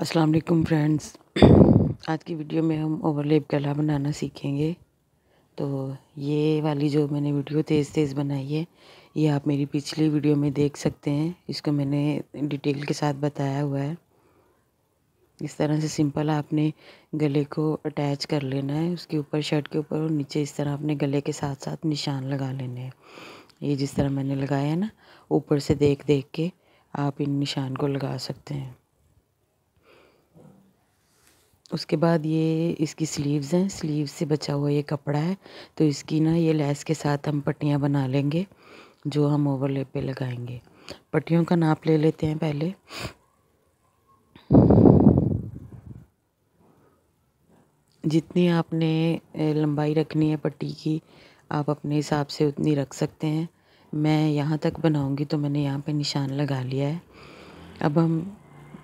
अस्सलाम वालेकुम फ्रेंड्स आज की वीडियो में हम ओवरलेप गला बनाना सीखेंगे तो ये वाली जो मैंने वीडियो तेज़ तेज़ बनाई है ये आप मेरी पिछली वीडियो में देख सकते हैं इसको मैंने डिटेल के साथ बताया हुआ है इस तरह से सिंपल आपने गले को अटैच कर लेना है उसके ऊपर शर्ट के ऊपर और नीचे इस तरह अपने गले के साथ साथ निशान लगा लेने हैं ये जिस तरह मैंने लगाया है ना ऊपर से देख देख के आप इन निशान को लगा सकते हैं उसके बाद ये इसकी स्लीव्स हैं स्लीव से बचा हुआ ये कपड़ा है तो इसकी ना ये लैस के साथ हम पट्टियाँ बना लेंगे जो हम ओवरले पे लगाएंगे पट्टियों का नाप ले लेते हैं पहले जितनी आपने लंबाई रखनी है पट्टी की आप अपने हिसाब से उतनी रख सकते हैं मैं यहाँ तक बनाऊँगी तो मैंने यहाँ पे निशान लगा लिया है अब हम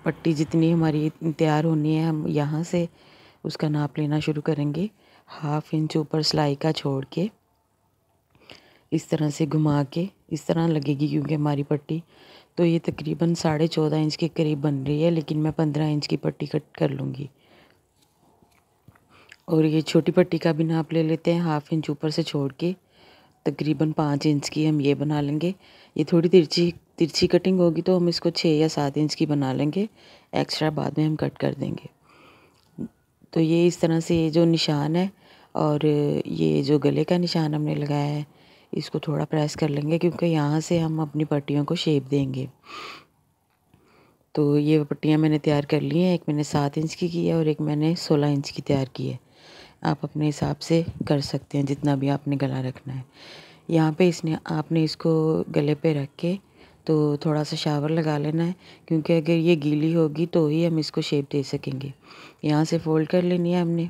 पट्टी जितनी हमारी तैयार होनी है हम यहाँ से उसका नाप लेना शुरू करेंगे हाफ इंच ऊपर सिलाई का छोड़ के इस तरह से घुमा के इस तरह लगेगी क्योंकि हमारी पट्टी तो ये तकरीबन साढ़े चौदह इंच के करीब बन रही है लेकिन मैं पंद्रह इंच की पट्टी कट कर लूँगी और ये छोटी पट्टी का भी नाप ले लेते हैं हाफ इंच ऊपर से छोड़ के तकरीबन पाँच इंच की हम ये बना लेंगे ये थोड़ी तिरछी तिरछी कटिंग होगी तो हम इसको छः या सात इंच की बना लेंगे एक्स्ट्रा बाद में हम कट कर देंगे तो ये इस तरह से ये जो निशान है और ये जो गले का निशान हमने लगाया है इसको थोड़ा प्रेस कर लेंगे क्योंकि यहाँ से हम अपनी पट्टियों को शेप देंगे तो ये पट्टियाँ मैंने तैयार कर ली हैं एक मैंने सात इंच की की है और एक मैंने सोलह इंच की तैयार की है आप अपने हिसाब से कर सकते हैं जितना भी आपने गला रखना है यहाँ पे इसने आपने इसको गले पे रख के तो थोड़ा सा शावर लगा लेना है क्योंकि अगर ये गीली होगी तो ही हम इसको शेप दे सकेंगे यहाँ से फोल्ड कर लेनी है हमने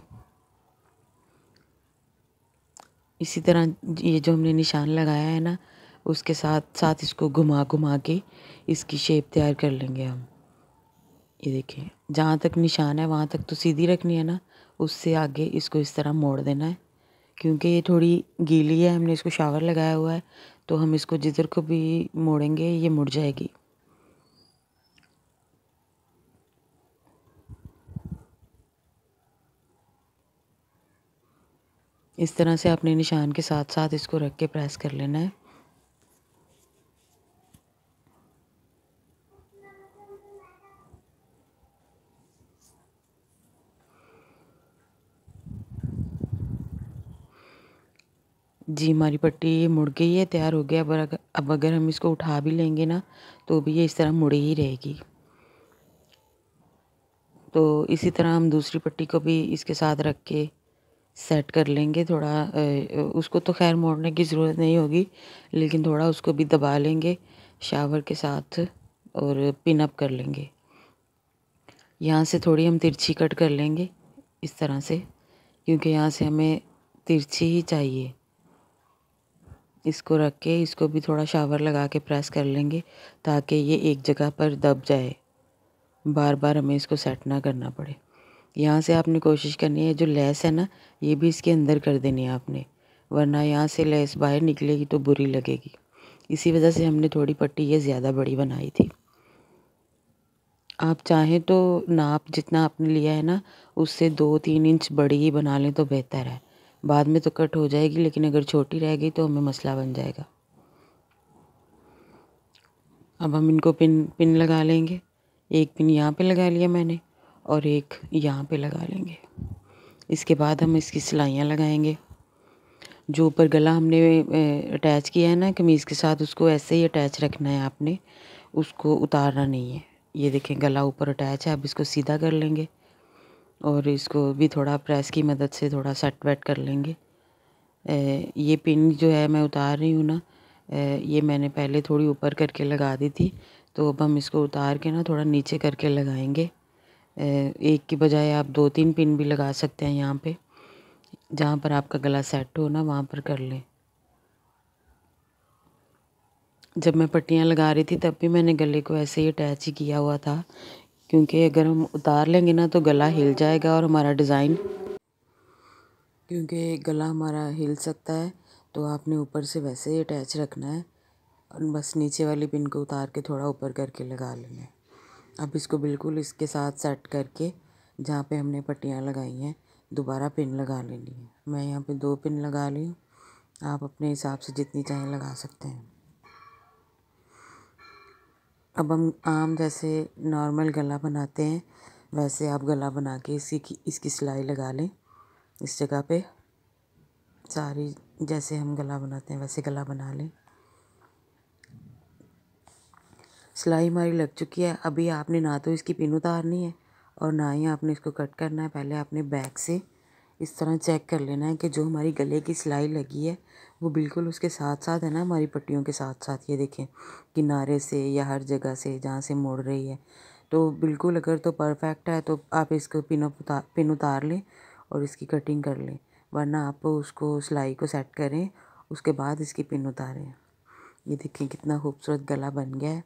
इसी तरह ये जो हमने निशान लगाया है ना उसके साथ साथ इसको घुमा घुमा के इसकी शेप तैयार कर लेंगे हम ये देखिए जहाँ तक निशान है वहाँ तक तो सीधी रखनी है ना उससे आगे इसको इस तरह मोड़ देना है क्योंकि ये थोड़ी गीली है हमने इसको शावर लगाया हुआ है तो हम इसको जिधर को भी मोड़ेंगे ये मुड़ जाएगी इस तरह से अपने निशान के साथ साथ इसको रख के प्रेस कर लेना है जी हमारी पट्टी ये मुड़ गई है तैयार हो गया अब अब अगर हम इसको उठा भी लेंगे ना तो भी ये इस तरह मुड़ी ही रहेगी तो इसी तरह हम दूसरी पट्टी को भी इसके साथ रख के सेट कर लेंगे थोड़ा उसको तो खैर मोड़ने की ज़रूरत नहीं होगी लेकिन थोड़ा उसको भी दबा लेंगे शावर के साथ और पिन अप कर लेंगे यहाँ से थोड़ी हम तिरछी कट कर लेंगे इस तरह से क्योंकि यहाँ से हमें तिरछी ही चाहिए इसको रख के इसको भी थोड़ा शावर लगा के प्रेस कर लेंगे ताकि ये एक जगह पर दब जाए बार बार हमें इसको सेट ना करना पड़े यहाँ से आपने कोशिश करनी है जो लेस है ना ये भी इसके अंदर कर देनी है आपने वरना यहाँ से लेस बाहर निकलेगी तो बुरी लगेगी इसी वजह से हमने थोड़ी पट्टी ये ज़्यादा बड़ी बनाई थी आप चाहें तो नाप जितना आपने लिया है ना उससे दो तीन इंच बड़ी ही बना लें तो बेहतर है बाद में तो कट हो जाएगी लेकिन अगर छोटी रह गई तो हमें मसला बन जाएगा अब हम इनको पिन पिन लगा लेंगे एक पिन यहाँ पे लगा लिया मैंने और एक यहाँ पे लगा लेंगे इसके बाद हम इसकी सिलाइयाँ लगाएंगे जो ऊपर गला हमने अटैच किया है ना कमीज़ के साथ उसको ऐसे ही अटैच रखना है आपने उसको उतारना नहीं है ये देखें गला ऊपर अटैच है अब इसको सीधा कर लेंगे और इसको भी थोड़ा प्रेस की मदद से थोड़ा सेट वेट कर लेंगे ये पिन जो है मैं उतार रही हूँ ना ये मैंने पहले थोड़ी ऊपर करके लगा दी थी तो अब हम इसको उतार के ना थोड़ा नीचे करके लगाएंगे एक की बजाय आप दो तीन पिन भी लगा सकते हैं यहाँ पे जहाँ पर आपका गला सेट हो ना वहाँ पर कर लें जब मैं पट्टियाँ लगा रही थी तब भी मैंने गले को ऐसे ही अटैच ही किया हुआ था क्योंकि अगर हम उतार लेंगे ना तो गला हिल जाएगा और हमारा डिज़ाइन क्योंकि गला हमारा हिल सकता है तो आपने ऊपर से वैसे ही अटैच रखना है और बस नीचे वाली पिन को उतार के थोड़ा ऊपर करके लगा लेना है अब इसको बिल्कुल इसके साथ सेट करके जहाँ पे हमने पट्टियाँ लगाई हैं दोबारा पिन लगा लेनी है मैं यहाँ पे दो पिन लगा ली हूँ आप अपने हिसाब से जितनी चाहें लगा सकते हैं अब हम आम जैसे नॉर्मल गला बनाते हैं वैसे आप गला बना के इसी की इसकी सिलाई लगा लें इस जगह पे सारी जैसे हम गला बनाते हैं वैसे गला बना लें सिलाई हमारी लग चुकी है अभी आपने ना तो इसकी पिन उतारनी है और ना ही आपने इसको कट करना है पहले आपने बैक से इस तरह चेक कर लेना है कि जो हमारी गले की सिलाई लगी है वो बिल्कुल उसके साथ साथ है ना हमारी पट्टियों के साथ साथ ये देखें किनारे से या हर जगह से जहाँ से मोड़ रही है तो बिल्कुल अगर तो परफेक्ट है तो आप इसको पिन उतार पिन उतार लें और इसकी कटिंग कर लें वरना आप उसको सिलाई को सेट करें उसके बाद इसकी पिन उतारें ये देखें कितना खूबसूरत गला बन गया है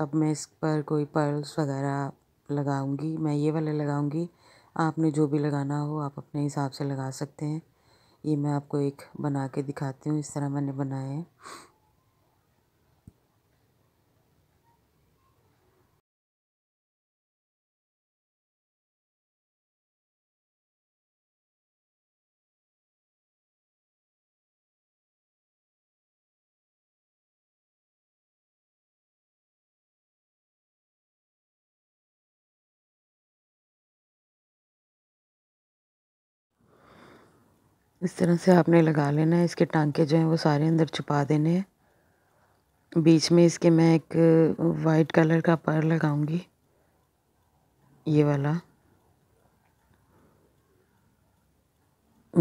अब मैं इस पर कोई पर्ल्स वगैरह लगाऊंगी मैं ये वाले लगाऊंगी आपने जो भी लगाना हो आप अपने हिसाब से लगा सकते हैं ये मैं आपको एक बना के दिखाती हूँ इस तरह मैंने बनाए हैं इस तरह से आपने लगा लेना है इसके टांके जो हैं वो सारे अंदर छुपा देने हैं बीच में इसके मैं एक वाइट कलर का पर लगाऊंगी ये वाला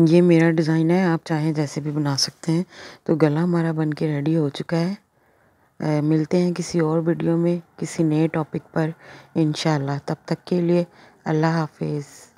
ये मेरा डिज़ाइन है आप चाहें जैसे भी बना सकते हैं तो गला हमारा बन के रेडी हो चुका है आ, मिलते हैं किसी और वीडियो में किसी नए टॉपिक पर इन तब तक के लिए अल्लाह हाफिज़